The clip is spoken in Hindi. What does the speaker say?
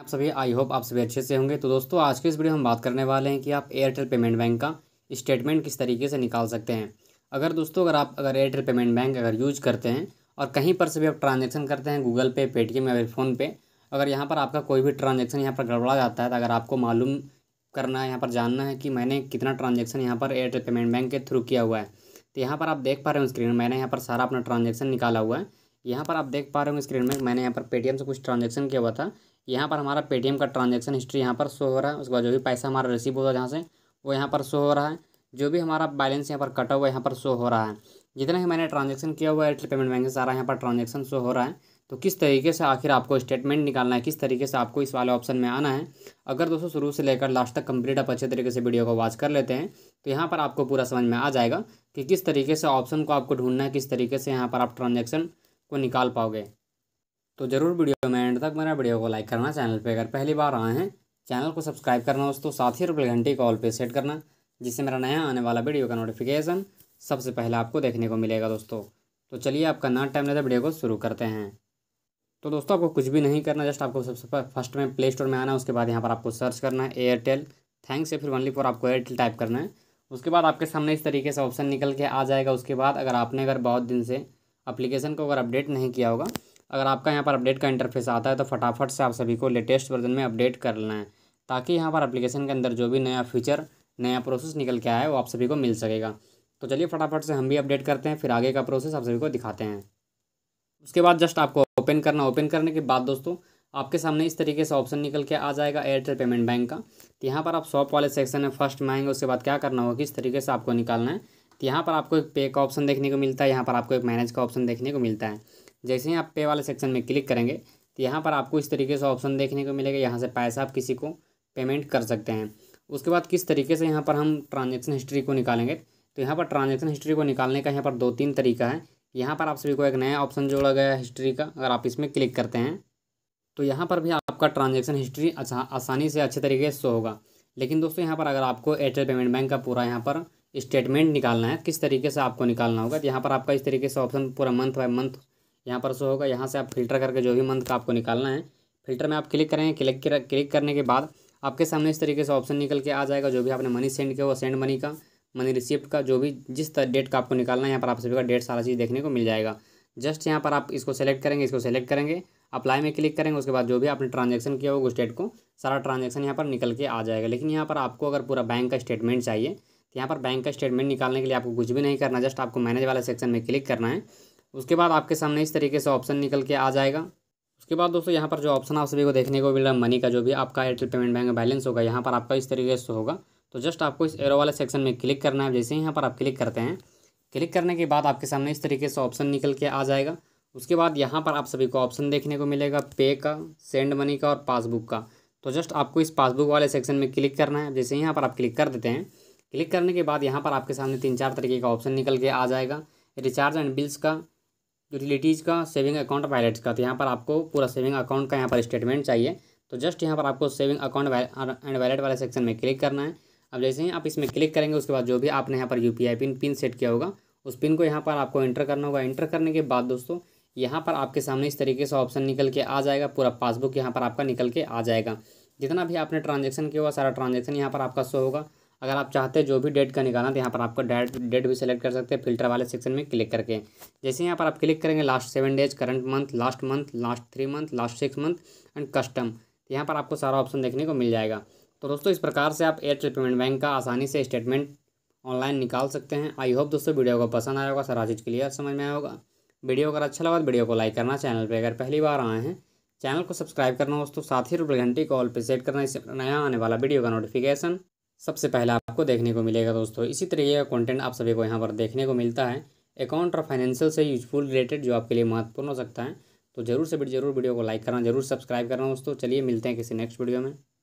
आप सभी आई होप आप सभी अच्छे से होंगे तो दोस्तों आज के इस वीडियो हम बात करने वाले हैं कि आप एयरटेल पेमेंट बैंक का स्टेटमेंट किस तरीके से निकाल सकते हैं अगर दोस्तों अगर आप अगर एयरटेल पेमेंट बैंक अगर यूज करते हैं और कहीं पर से भी आप ट्रांजेक्शन करते हैं गूगल पे पेटीएम या फिर फ़ोनपे अगर यहाँ पर आपका कोई भी ट्रांजेक्शन यहाँ पर गड़बड़ा जाता है तो अगर आपको मालूम करना है यहाँ पर जानना है कि मैंने कितना ट्रांजेक्शन यहाँ पर एयरटेल पेमेंट बैंक के थ्रू किया हुआ है तो यहाँ पर आप देख पा रहे हो स्क्रीन में मैंने यहाँ पर सारा अपना ट्रांजेक्शन निकाला हुआ है यहाँ पर आप देख पा रहे हो स्क्रीन में मैंने यहाँ पर पेटीएम से कुछ ट्रांजेक्शन किया हुआ था यहाँ पर हमारा पेटीएम का ट्रांजेक्शन हिस्ट्री यहाँ पर शो हो रहा है उसके बाद जो भी पैसा हमारा रिसीव हुआ जहाँ से वो यहाँ पर शो हो रहा है जो भी हमारा बैलेंस यहाँ पर कटा हुआ है यहाँ पर शो हो रहा है जितना ही मैंने ट्रांजेक्शन किया हुआ है एयरटेल पेमेंट बैंक से सारा यहाँ पर ट्रांजेक्शन शो हो रहा है तो किस तरीके से आखिर आपको स्टेटमेंट निकालना है किस तरीके से आपको इस वाले ऑप्शन में आना है अगर दोस्तों शुरू से लेकर लास्ट तक कंप्लीट आप अच्छे तरीके से वीडियो को वॉच कर लेते हैं तो यहाँ पर आपको पूरा समझ में आ जाएगा कि किस तरीके से ऑप्शन को आपको ढूंढना है किस तरीके से यहाँ पर आप ट्रांजेक्शन को निकाल पाओगे तो ज़रूर वीडियो में एंड तक मेरा वीडियो को लाइक करना चैनल पे अगर पहली बार आए हैं चैनल को सब्सक्राइब करना दोस्तों साथ ही रुपये घंटे कॉल पे सेट करना जिससे मेरा नया आने वाला वीडियो का नोटिफिकेशन सबसे पहले आपको देखने को मिलेगा दोस्तों तो चलिए आपका ना टाइम लेते वीडियो को शुरू करते हैं तो दोस्तों आपको कुछ भी नहीं करना जस्ट आपको सबसे फर्स्ट में प्ले स्टोर में आना उसके बाद यहाँ पर आपको सर्च करना है एयरटेल थैंक्स या फिर वनली फॉर आपको एयरटेल टाइप करना है उसके बाद आपके सामने इस तरीके से ऑप्शन निकल के आ जाएगा उसके बाद अगर आपने अगर बहुत दिन से अप्लीकेशन को अगर अपडेट नहीं किया होगा अगर आपका यहाँ पर अपडेट का इंटरफेस आता है तो फटाफट से आप सभी को लेटेस्ट वर्जन में अपडेट कर लेना है ताकि यहाँ पर अप्लीकेशन के अंदर जो भी नया फीचर नया प्रोसेस निकल के आया है वो आप सभी को मिल सकेगा तो चलिए फटाफट से हम भी अपडेट करते हैं फिर आगे का प्रोसेस आप सभी को दिखाते हैं उसके बाद जस्ट आपको ओपन करना ओपन करने के बाद दोस्तों आपके सामने इस तरीके से ऑप्शन निकल के आ जाएगा एयरटेल पेमेंट बैंक का तो यहाँ पर आप शॉप वाले सेक्शन में फर्स्ट में आएंगे उसके बाद क्या करना होगा किस तरीके से आपको निकालना है तो यहाँ पर आपको एक पे का ऑप्शन देखने को मिलता है यहाँ पर आपको एक मैनेज का ऑप्शन देखने को मिलता है जैसे ही आप पे वाले सेक्शन में क्लिक करेंगे तो यहाँ पर आपको इस तरीके से ऑप्शन देखने को मिलेगा यहाँ से पैसा आप किसी को पेमेंट कर सकते हैं उसके बाद किस तरीके से यहाँ पर हम ट्रांजेक्शन हिस्ट्री को निकालेंगे तो यहाँ पर ट्रांजेक्शन हिस्ट्री को निकालने का यहाँ पर दो तीन तरीका है यहाँ पर आप सभी को एक नया ऑप्शन जोड़ा गया है हिस्ट्री का अगर आप इसमें क्लिक करते हैं तो यहाँ पर भी आपका ट्रांजेक्शन हिस्ट्री अच्छा आसानी से अच्छे तरीके से होगा लेकिन दोस्तों यहाँ पर अगर आपको एयरटेल पेमेंट बैंक का पूरा यहाँ पर स्टेटमेंट निकालना है किस तरीके से आपको निकालना होगा तो यहाँ पर आपका इस तरीके से ऑप्शन पूरा मंथ बाय मंथ यहाँ पर शो होगा यहाँ से आप फिल्टर करके जो भी मंथ का आपको निकालना है फिल्टर में आप क्लिक करेंगे क्लिक कर क्लिक करने के बाद आपके सामने इस तरीके से ऑप्शन निकल के आ जाएगा जो भी आपने मनी सेंड किया वो सेंड मनी का मनी रिसिप्ट का जो भी जिस डेट का आपको निकालना है यहाँ पर आप सभी का डेट सारा चीज़ देखने को मिल जाएगा जस्ट यहाँ पर आप इसको सेलेक्ट करेंगे इसको सेलेक्ट करेंगे अप्लाई में क्लिक करेंगे उसके बाद जो भी आपने ट्रांजेक्शन किया होगा उस डेट को सारा ट्रांजेक्शन यहाँ पर निकल के आ जाएगा लेकिन यहाँ पर आपको अगर पूरा बैंक का स्टेटमेंट चाहिए तो यहाँ पर बैंक का स्टेटमेंट निकालने के लिए आपको कुछ भी नहीं करना जस्ट आपको मैनेज वाले सेक्शन में क्लिक करना है उसके बाद आपके सामने इस तरीके से ऑप्शन निकल के आ जाएगा उसके बाद दोस्तों यहाँ पर जो ऑप्शन आप सभी को देखने को मिल रहा है मनी का जो भी आपका एयरटेल पेमेंट बैंक बैलेंस होगा यहाँ पर आपका इस तरीके से होगा तो जस्ट आपको इस एरो वाले सेक्शन में क्लिक करना है जैसे ही यहाँ पर आप क्लिक करते हैं क्लिक करने के बाद आपके सामने इस तरीके से ऑप्शन निकल के आ जाएगा उसके बाद यहाँ पर आप सभी को ऑप्शन देखने को मिलेगा पे का सेंड मनी का और पासबुक का तो जस्ट आपको इस पासबुक वाले सेक्शन में क्लिक करना है जैसे ही यहाँ पर आप क्लिक कर देते हैं क्लिक करने के बाद यहाँ पर आपके सामने तीन चार तरीके का ऑप्शन निकल के आ जाएगा रिचार्ज एंड बिल्स का यूटिलिटीज़ का सेविंग अकाउंट वैलेट्स का तो यहाँ पर आपको पूरा सेविंग अकाउंट का यहाँ पर स्टेटमेंट चाहिए तो जस्ट यहाँ पर आपको सेविंग अकाउंट एंड वैलेट वाले सेक्शन में क्लिक करना है अब जैसे ही आप इसमें क्लिक करेंगे उसके बाद जो भी आपने यहाँ पर यू पिन पिन सेट किया होगा उस पिन को यहाँ पर आपको एंटर करना होगा एंटर करने के बाद दोस्तों यहाँ पर आपके सामने इस तरीके से ऑप्शन निकल के आ जाएगा पूरा पासबुक यहाँ पर आपका निकल के आ जाएगा जितना भी आपने ट्रांजेक्शन किया हुआ सारा ट्रांजेक्शन यहाँ पर आपका शो होगा अगर आप चाहते हैं जो भी डेट का निकालना तो यहाँ पर आपको डायरेक्ट डेट भी सेलेक्ट कर सकते हैं फिल्टर वाले सेक्शन में क्लिक करके जैसे यहाँ पर आप क्लिक करेंगे last seven days current month last month last three month last six month and custom तो यहाँ पर आपको सारा ऑप्शन देखने को मिल जाएगा तो दोस्तों इस प्रकार से आप एयरटेल पेमेंट बैंक का आसानी से स्टेटमेंट ऑनलाइन निकाल सकते हैं आई होप दोस्तों वीडियो को पसंद आया होगा सारा चीज़ क्लियर समझ में आएगा वीडियो अगर अच्छा लगा तो वीडियो को लाइक करना चैनल पर अगर पहली बार आए हैं चैनल को सब्सक्राइब करना दोस्तों साथ ही रुपये घंटी कॉल पर सेट करना इससे नया आने वाला वीडियो का नोटिफिकेशन सबसे पहले आपको देखने को मिलेगा दोस्तों इसी तरीके का कंटेंट आप सभी को यहाँ पर देखने को मिलता है अकाउंट और फाइनेंशियल से यूजफुल रिलेटेड जो आपके लिए महत्वपूर्ण हो सकता है तो जरूर से जरूर वीडियो को लाइक करना जरूर सब्सक्राइब करना दोस्तों चलिए मिलते हैं किसी नेक्स्ट वीडियो में